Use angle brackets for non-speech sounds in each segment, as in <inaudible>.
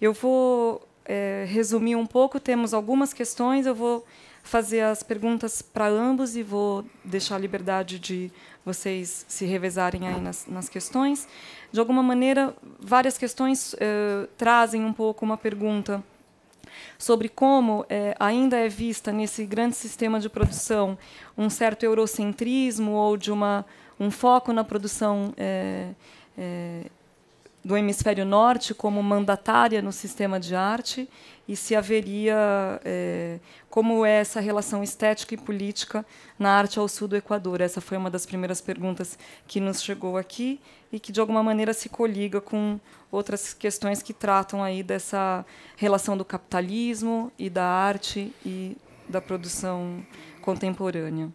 Eu vou é, resumir um pouco, temos algumas questões, eu vou fazer as perguntas para ambos e vou deixar a liberdade de vocês se revezarem aí nas, nas questões. De alguma maneira, várias questões é, trazem um pouco uma pergunta sobre como é, ainda é vista nesse grande sistema de produção um certo eurocentrismo ou de uma, um foco na produção é, do hemisfério norte como mandatária no sistema de arte e se haveria é, como é essa relação estética e política na arte ao sul do Equador. Essa foi uma das primeiras perguntas que nos chegou aqui e que de alguma maneira se coliga com outras questões que tratam aí dessa relação do capitalismo e da arte e da produção contemporânea.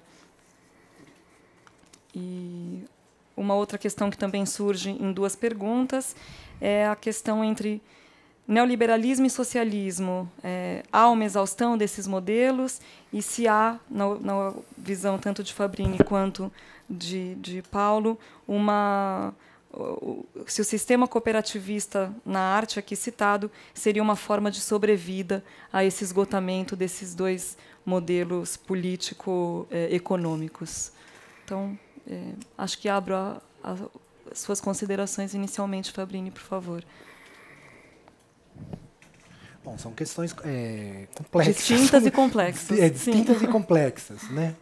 E uma outra questão que também surge em duas perguntas é a questão entre neoliberalismo e socialismo. É, há uma exaustão desses modelos e se há, na, na visão tanto de Fabrini quanto de, de Paulo, uma se o sistema cooperativista na arte aqui citado seria uma forma de sobrevida a esse esgotamento desses dois modelos político-econômicos. É, então, é, acho que abro as suas considerações inicialmente, Fabrini, por favor. Bom, são questões é, é complexas. Distintas e <laughs> é complexas. É, distintas Sim. e complexas, né?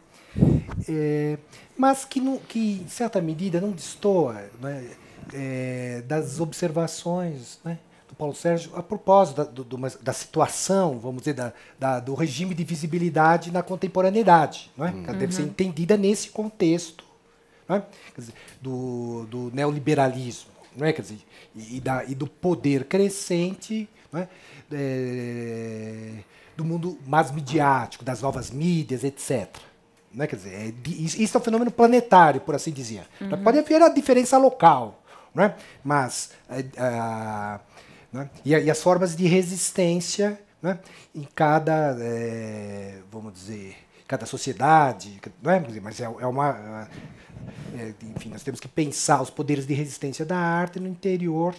É, mas que, no, que, em certa medida, não destoa né, é, das observações né, do Paulo Sérgio a propósito da, do, da situação, vamos dizer, da, da, do regime de visibilidade na contemporaneidade. Né? Uhum. Ela deve ser uhum. entendida nesse contexto né? dizer, do, do, neoliberalismo, né? Quer dizer, e, da, e do poder crescente né? é, do mundo mais midiático, das novas mídias, etc. Né? Quer dizer, é, isso é um fenômeno planetário, por assim dizer. Né? Uhum. Pode haver a diferença local, né? mas é, né? e, e, as formas de resistência né? em cada, é, vamos dizer, cada sociedade, né? mas é, é uma é, enfim, nós temos que pensar os poderes de resistência da arte no interior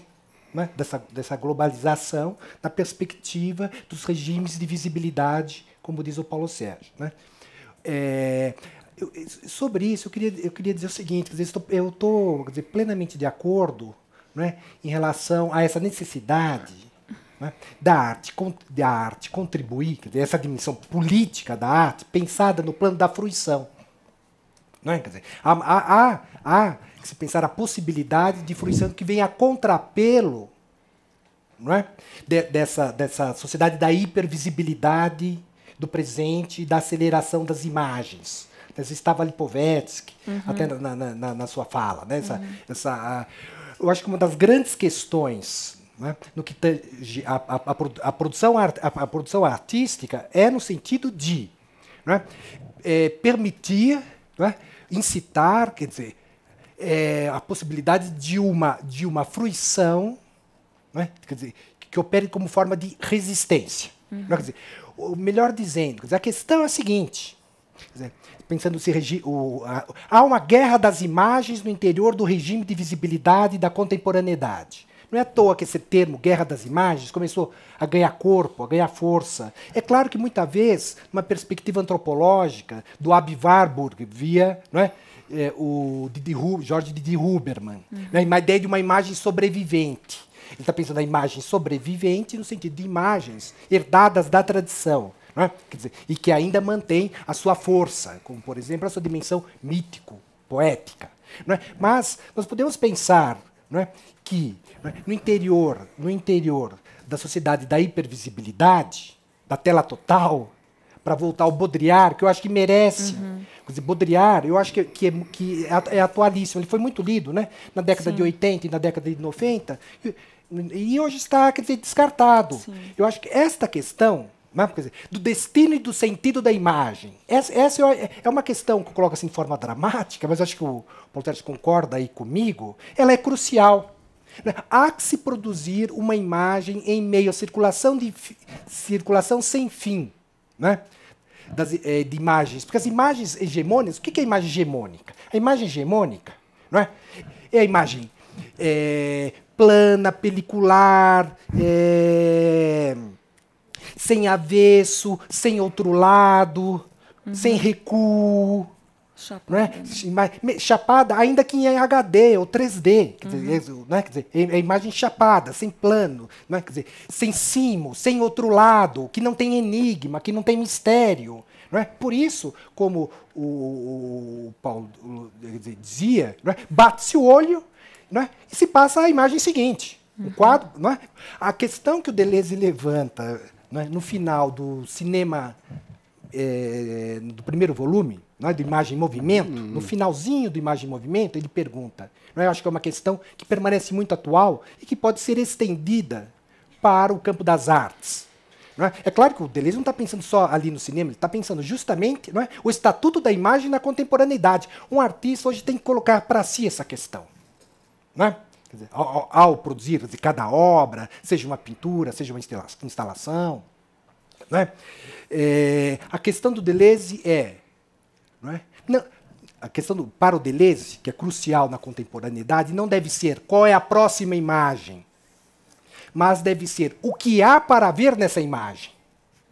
né, dessa, dessa globalização, na perspectiva dos regimes de visibilidade, como diz o Paulo Sérgio. Né? É, eu, sobre isso, eu queria, eu queria dizer o seguinte: dizer, eu estou plenamente de acordo né, em relação a essa necessidade né, da, arte, da arte contribuir, dizer, essa dimensão política da arte, pensada no plano da fruição é Quer dizer, há, há, há, há que se pensar a possibilidade de fruição que venha a contrapelo é? De, dessa, dessa sociedade da hipervisibilidade do presente, da aceleração das imagens. Então, estava Lipovetsky, uhum. até na, na, na, sua fala. Né? Essa, uhum. essa, eu acho que uma das grandes questões né, no que a, a, a, produção, a, a, produção artística é no sentido de né, é, permitir é incitar, quer dizer, é, a possibilidade de uma, de uma fruição, né? quer dizer, que opere como forma de resistência. Uhum. É? Quer dizer, o melhor dizendo, quer dizer, a questão é a seguinte, dizer, pensando se regi o, a, há uma guerra das imagens no interior do regime de visibilidade da contemporaneidade. Não é à toa que esse termo, guerra das imagens, começou a ganhar corpo, a ganhar força. É claro que muita vez, numa perspectiva antropológica, do Ab Warburg via não é, é o Didi, Jorge Huberman, uhum. né, uma ideia de uma imagem sobrevivente. Ele está pensando na imagem sobrevivente no sentido de imagens herdadas da tradição. É? Dizer, e que ainda mantém a sua força, como por exemplo a sua dimensão mítico, poética. É? Mas nós podemos pensar não é? que não é? no interior, no interior da sociedade da hipervisibilidade, da tela total, para voltar ao Baudrillard, que eu acho que merece. Uhum. Quer dizer, Baudrillard, eu acho que, que, é, que é, é atualíssimo. Ele foi muito lido né? na década Sim. de 80 e na década de 90, e, e hoje está quer dizer, descartado. Sim. Eu acho que esta questão do destino e do sentido da imagem. Essa, essa, é uma questão que eu coloco assim, de forma dramática, mas acho que o Polteres concorda aí comigo. Ela é crucial. Há que se produzir uma imagem em meio à circulação, de, circulação sem fim né? das, é, de imagens. Porque as imagens hegemônicas, o que é a imagem hegemônica? A imagem hegemônica não é? é a imagem é, plana, pelicular. É, sem avesso, sem outro lado, uhum. sem recuo. Chapada. Né? Chapada, ainda que em HD ou 3D, quer uhum. dizer, né? quer dizer, é, é imagem chapada, sem plano, né? quer dizer, sem cimo, sem outro lado, que não tem enigma, que não tem mistério. é? Por isso, como o, o, Paulo dizer, dizia, né? bate-se o olho é? e se passa a imagem seguinte. Uhum. O quadro, é? A questão que o Deleuze levanta né, no final do cinema é, do primeiro volume, né, do Imagem em Movimento, no hum. finalzinho do Imagem em Movimento, ele pergunta. Né, eu acho que é uma questão que permanece muito atual e que pode ser estendida para o campo das artes. É? é? claro que o Deleuze não está pensando só ali no cinema, ele está pensando justamente não é? o estatuto da imagem na contemporaneidade. Um artista hoje tem que colocar para si essa questão. Não é? Dizer, ao, ao, produzir de cada obra, seja uma pintura, seja uma instalação. Né? É, a questão do Deleuze é. Não é? Não, a questão do, para o Deleuze, que é crucial na contemporaneidade, não deve ser qual é a próxima imagem, mas deve ser o que há para ver nessa imagem.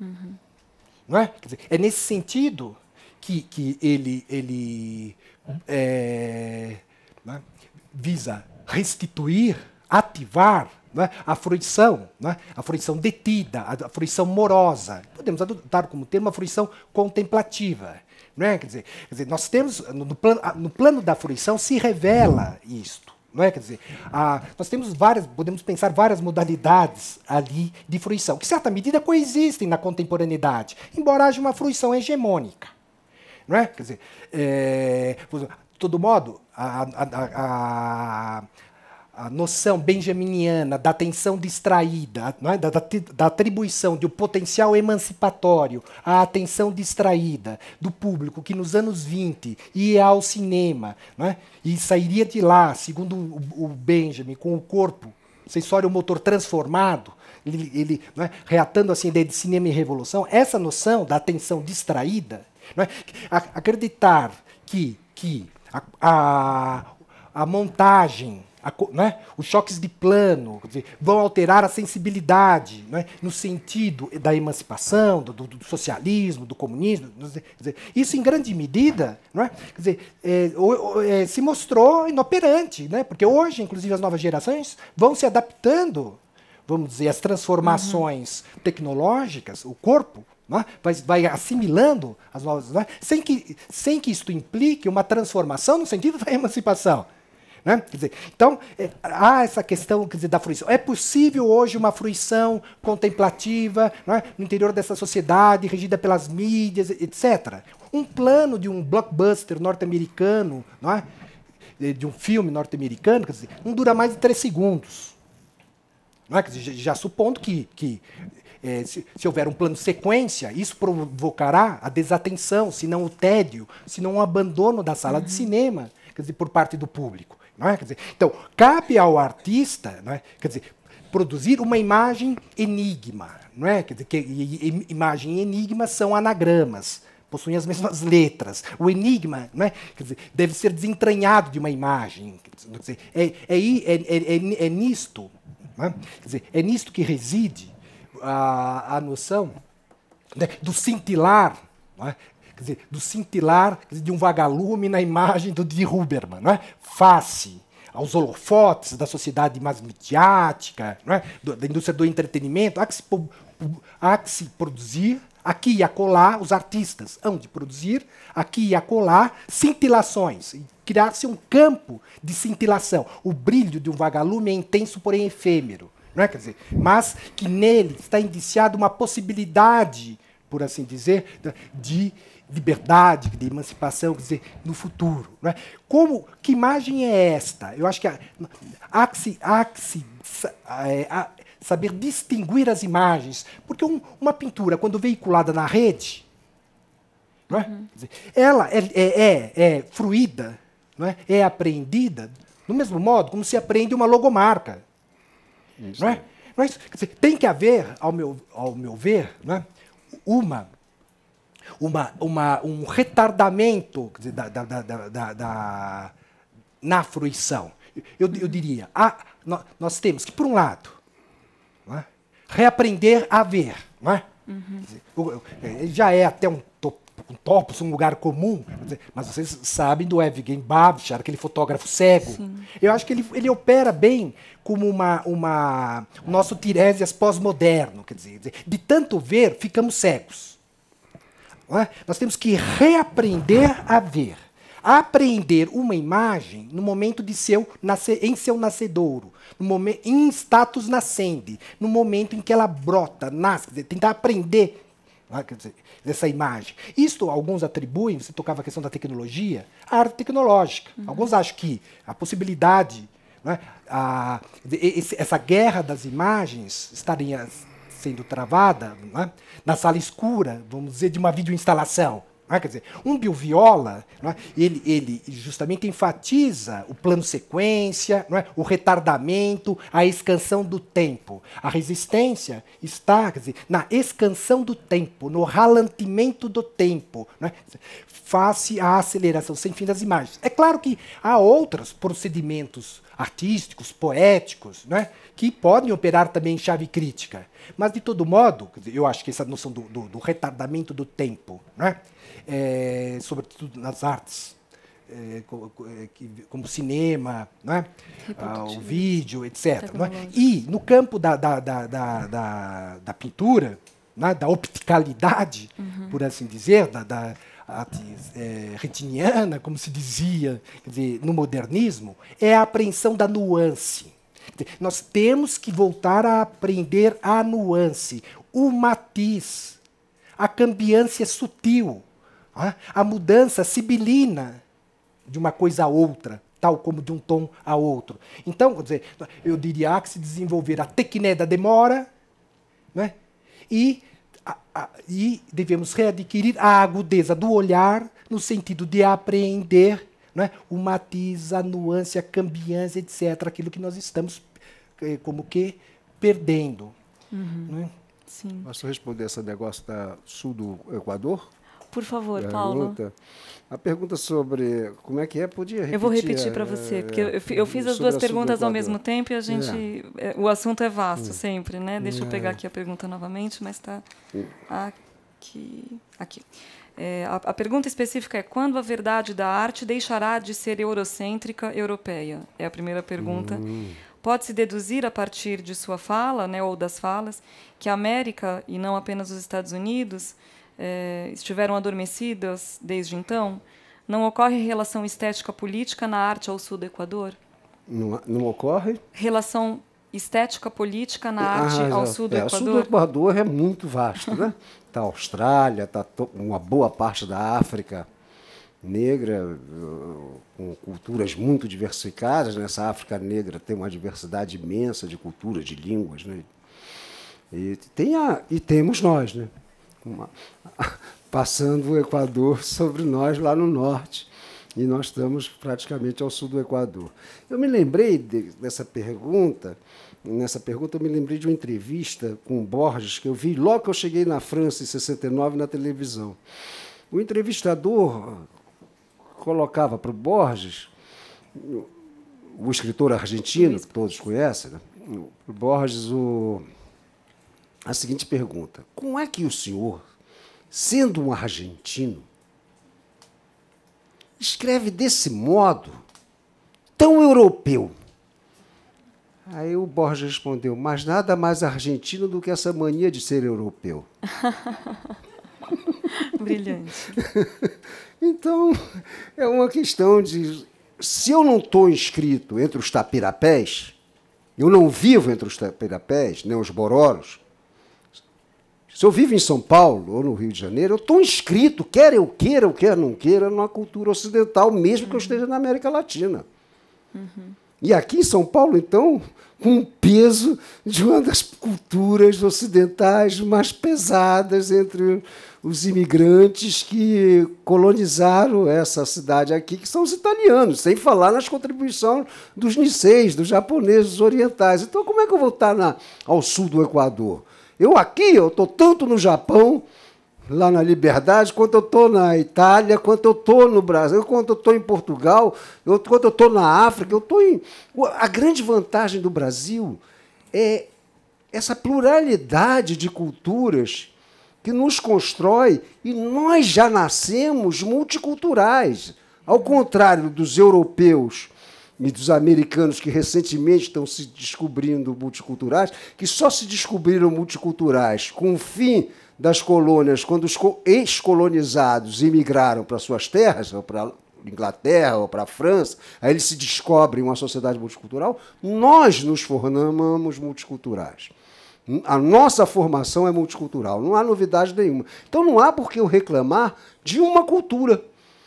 Uhum. Não é? Dizer, é nesse sentido que, que ele, ele hum? é, é? visa restituir, ativar né, a fruição, né, a fruição detida, a fruição morosa. Podemos adotar como termo a fruição contemplativa. É? Quer, dizer, quer, dizer, nós temos, no plano, no plano da fruição se revela isto. Não é? Quer dizer, nós temos várias, podemos pensar várias modalidades ali de fruição, que, em certa medida, coexistem na contemporaneidade, embora haja uma fruição hegemônica. Não é? Quer dizer, é, todo modo, a, a, a, a noção benjaminiana da atenção distraída, é? da, da, da, atribuição de um potencial emancipatório à atenção distraída do público que nos anos 20 ia ao cinema é? e sairia de lá, segundo o, o Benjamin, com o corpo sensório motor transformado, ele, ele é? reatando assim a ideia de cinema e revolução, essa noção da atenção distraída, é? acreditar que, que a, a, a montagem, a, né? os choques de plano, dizer, vão alterar a sensibilidade né? no sentido da emancipação, do, do socialismo, do comunismo. Dizer, isso, em grande medida, né? dizer, é, é, se mostrou inoperante, né? porque hoje, inclusive, as novas gerações vão se adaptando vamos dizer, as transformações uhum. tecnológicas, o corpo, é? Vai, vai, assimilando as novas, é? sem, que, sem que isto implique uma transformação no sentido da emancipação. Né? Dizer, então, é, há essa questão dizer, da fruição. É possível hoje uma fruição contemplativa é? no interior dessa sociedade, regida pelas mídias, etc. Um plano de um blockbuster norte-americano, de um filme norte-americano, não dura mais de três segundos. É? Já, já, supondo que, que é, se, se, houver um plano sequência, isso provocará a desatenção, se não o tédio, se não o abandono da sala uhum. de cinema, quer dizer, por parte do público. Não é? quer dizer, então, cabe ao artista não é? quer dizer, produzir uma imagem enigma. Não é? quer dizer, que, e, imagem e enigma são anagramas. Possuem as mesmas letras. O enigma não é? quer dizer, deve ser desentranhado de uma imagem. Quer dizer, é, é, é, é, é, é nisto né? Quer dizer, é nisto que reside a, a noção né, do cintilar, né? quer dizer, do cintilar dizer, de um vagalume na imagem do de Huberman, né? face aos holofotes da sociedade mais midiática, né? da indústria do entretenimento, há que se, há que se produzir aqui e acolá, os artistas hão de produzir aqui e acolá cintilações, criar um campo de cintilação. O brilho de um vagalume é intenso, porém efêmero. Não é? Quer dizer, mas que nele está indiciada uma possibilidade, por assim dizer, de liberdade, de emancipação, quer dizer, no futuro. Não é? Como, que imagem é esta? Eu acho que há, que se, há que se é, há, saber distinguir as imagens, porque um, uma pintura, quando veiculada na rede, não é? Uhum. ela é, é, é, é fruída não é? é apreendida do mesmo modo como se aprende uma logomarca. Isso. Não é? Mas é dizer, tem que haver, ao meu, ao meu ver, é, uma, uma, uma, um retardamento dizer, da, da, da, da, na fruição. Eu, eu diria, a, nós temos que, por um lado, é, reaprender a ver. É? Uhum. Já é até um top, um topos, um lugar comum. Mas vocês sabem do Evgen Babchar, aquele fotógrafo cego. Sim. Eu acho que ele, ele opera bem como uma, uma, o nosso Tiresias pós-moderno. Quer dizer, de tanto ver, ficamos cegos. É? Nós temos que reaprender a ver. Aprender uma imagem no momento de seu nascer, em seu nascedouro, no momento, em status nascende, no momento em que ela brota, nasce, dizer, tentar aprender dessa é? Quer dizer, essa imagem. Isto alguns atribuem, você tocava a questão da tecnologia, à arte tecnológica. Uhum. Alguns acham que a possibilidade, né, a, esse, essa guerra das imagens estaria sendo travada né, na sala escura, vamos dizer, de uma videoinstalação. Ah, quer dizer, um bioviola, é? ele, ele justamente enfatiza o plano sequência, é? o retardamento, a escansão do tempo. A resistência está dizer, na escansão do tempo, no ralentimento do tempo, é? face à aceleração sem fim das imagens. É claro que há outros procedimentos artísticos, poéticos, é? que podem operar também em chave crítica. Mas, de todo modo, eu acho que essa noção do, do, do retardamento do tempo, é? é, sobretudo nas artes, é, é como cinema, né? ah, o vídeo, etc. É? E no campo da, da, da, da, da pintura, né? da opticalidade, uhum. por assim dizer, da, da arte é, retiniana, como se dizia dizer, no modernismo, é a apreensão da nuance. nós temos que voltar a aprender a nuance, o matiz, a cambiância sutil ah, a mudança sibilina de uma coisa a outra, tal como de um tom a outro. Então, quer dizer, eu diria que se desenvolver a tecné da demora, né? e, a, a, e devemos readquirir a agudeza do olhar no sentido de apreender né? o matiz, a nuance, a cambiância, etc., aquilo que nós estamos eh, como que perdendo. Uhum. Né? Sim. Posso responder esse negócio da sul do Equador? Por favor, Paulo. A pergunta sobre como é que é, podia repetir. Eu vou repetir para é, você, é, porque eu, eu fiz as duas perguntas ao mesmo tempo e a é. gente. É. O assunto é vasto hum. sempre, né? Deixa é. eu pegar aqui a pergunta novamente, mas está hum. aqui. aqui. É, a, a, pergunta específica é quando a verdade da arte deixará de ser eurocêntrica europeia? É a primeira pergunta. Hum. Pode-se deduzir a partir de sua fala, né, ou das falas, que a América, e não apenas os Estados Unidos, eh, estiveram adormecidas desde então? Não ocorre relação estética política na arte ao sul do Equador? Não, não ocorre? Relação estética política na ah, arte ao é, sul do é, Equador? O sul do Equador é muito vasto, né? Está a Austrália, está uma boa parte da África negra, uh, com culturas muito diversificadas. Nessa né? África negra tem uma diversidade imensa de culturas, de línguas. Né? E, tem a, e temos nós, né? uma, <laughs> passando o Equador sobre nós lá no norte. E nós estamos praticamente ao sul do Equador. Eu me lembrei de, dessa pergunta, nessa pergunta eu me lembrei de uma entrevista com Borges que eu vi logo que eu cheguei na França em 69 na televisão. O entrevistador colocava para o Borges, o escritor argentino, que todos conhecem, né? o Borges o a seguinte pergunta: como é que o senhor, sendo um argentino, escreve desse modo tão europeu? Aí o Borges respondeu: mas nada mais argentino do que essa mania de ser europeu. <laughs> Brilhante. <laughs> então, é uma questão de. Se eu não estou inscrito entre os tapirapés, eu não vivo entre os tapirapés, nem os bororos, se eu vivo em São Paulo ou no Rio de Janeiro, eu estou inscrito, quer eu queira ou quer não queira, numa cultura ocidental, mesmo uhum. que eu esteja na América Latina. Uhum. E aqui em São Paulo, então, com o peso de uma das culturas ocidentais mais pesadas entre os imigrantes que colonizaram essa cidade aqui, que são os italianos, sem falar nas contribuições dos niceis, dos japoneses, dos orientais. Então, como é que eu vou estar na, ao sul do Equador? Eu aqui, eu estou tanto no Japão, lá na Liberdade, quanto eu estou na Itália, quanto eu estou no Brasil, quanto eu estou em Portugal, eu, quanto eu estou na África, eu estou em. A grande vantagem do Brasil é essa pluralidade de culturas que nos constrói e nós já nascemos multiculturais. Ao contrário dos europeus e dos americanos que recentemente estão se descobrindo multiculturais, que só se descobriram multiculturais com o fim das colônias, quando os ex-colonizados imigraram para suas terras, ou para Inglaterra ou para a França, aí eles se descobrem uma sociedade multicultural, nós nos formamos multiculturais. A nossa formação é multicultural, não há novidade nenhuma. Então não há por que eu reclamar de uma cultura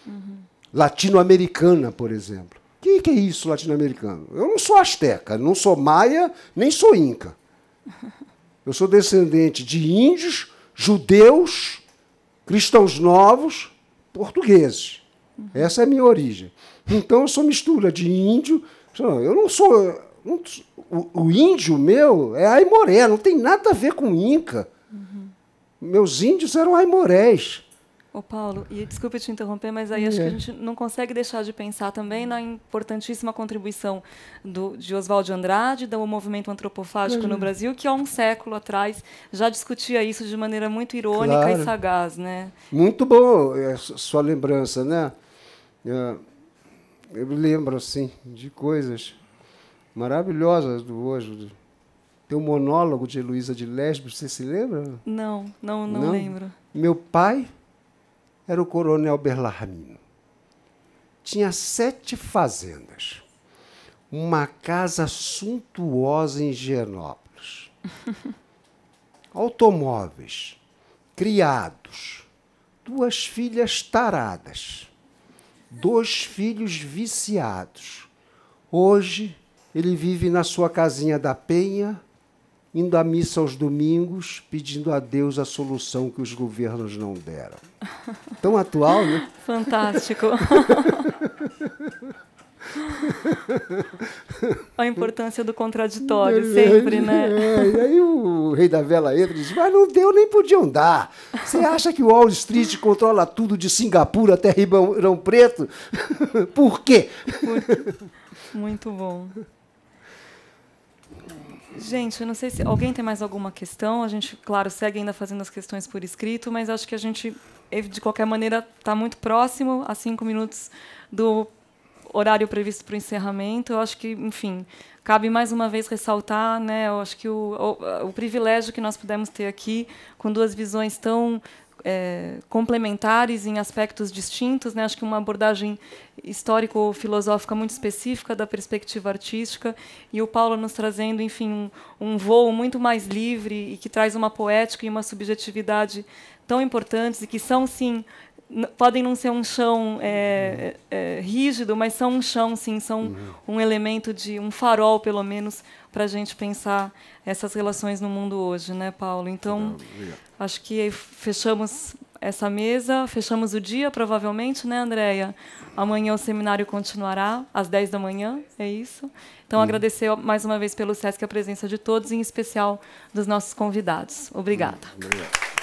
uhum. latino-americana, por exemplo que, que é isso latino-americano? Eu não sou asteca, não sou maia, nem sou inca. Eu sou descendente de índios, judeus, cristãos novos, portugueses. Essa é a minha origem. Então eu sou mistura de índio. Eu não sou. Não, o, o, índio meu é aimoré, não tem nada a ver com inca. Meus índios eram aimorés. Ô Paulo, e desculpe te interromper, mas aí acho que a é. gente não consegue deixar de pensar também na importantíssima contribuição do, de Oswaldo Andrade, do movimento antropofágico uhum. no Brasil, que há um século atrás já discutia isso de maneira muito irônica claro. e sagaz. Né? Muito bom é, sua lembrança, né? É, eu lembro, assim, de coisas maravilhosas do hoje. Tem um monólogo de Heloísa de Lesbos, você se lembra? Não, não, não, não? lembro. Meu pai era o coronel Berlarmino. Tinha sete fazendas, uma casa suntuosa em Genópolis, <laughs> automóveis, criados, duas filhas taradas, dois filhos viciados. Hoje ele vive na sua casinha da Penha, indo à missa aos domingos, pedindo a Deus a solução que os governos não deram. Tão atual, né? <laughs> Fantástico. <laughs> a importância do contraditório, sempre, né? É, e aí o rei da vela entra e diz: Mas não deu, nem podiam dar. Você acha que o Wall Street controla tudo de Singapura até Ribeirão Preto? <laughs> Por quê? Muito, muito bom. Gente, eu não sei se alguém tem mais alguma questão. A gente, claro, segue ainda fazendo as questões por escrito, mas acho que a gente, de qualquer maneira, está muito próximo a cinco minutos do horário previsto para o encerramento. Eu acho que, enfim, cabe mais uma vez ressaltar, né? Eu acho que o, o, o privilégio que nós pudemos ter aqui, com duas visões tão é, complementares em aspectos distintos. Né? Acho que uma abordagem histórico-filosófica muito específica da perspectiva artística e o Paulo nos trazendo, enfim, um, um voo muito mais livre e que traz uma poética e uma subjetividade tão importantes e que são, sim, podem não ser um chão é, é, é, rígido, mas são um chão, sim, são uhum. um elemento de um farol, pelo menos, para a gente pensar essas relações no mundo hoje, né, Paulo? Então, acho que fechamos essa mesa, fechamos o dia, provavelmente, né, Andréia? Amanhã o seminário continuará às 10 da manhã, é isso? Então, hum. agradecer mais uma vez pelo SESC a presença de todos, em especial dos nossos convidados. Obrigada. Hum, obrigado.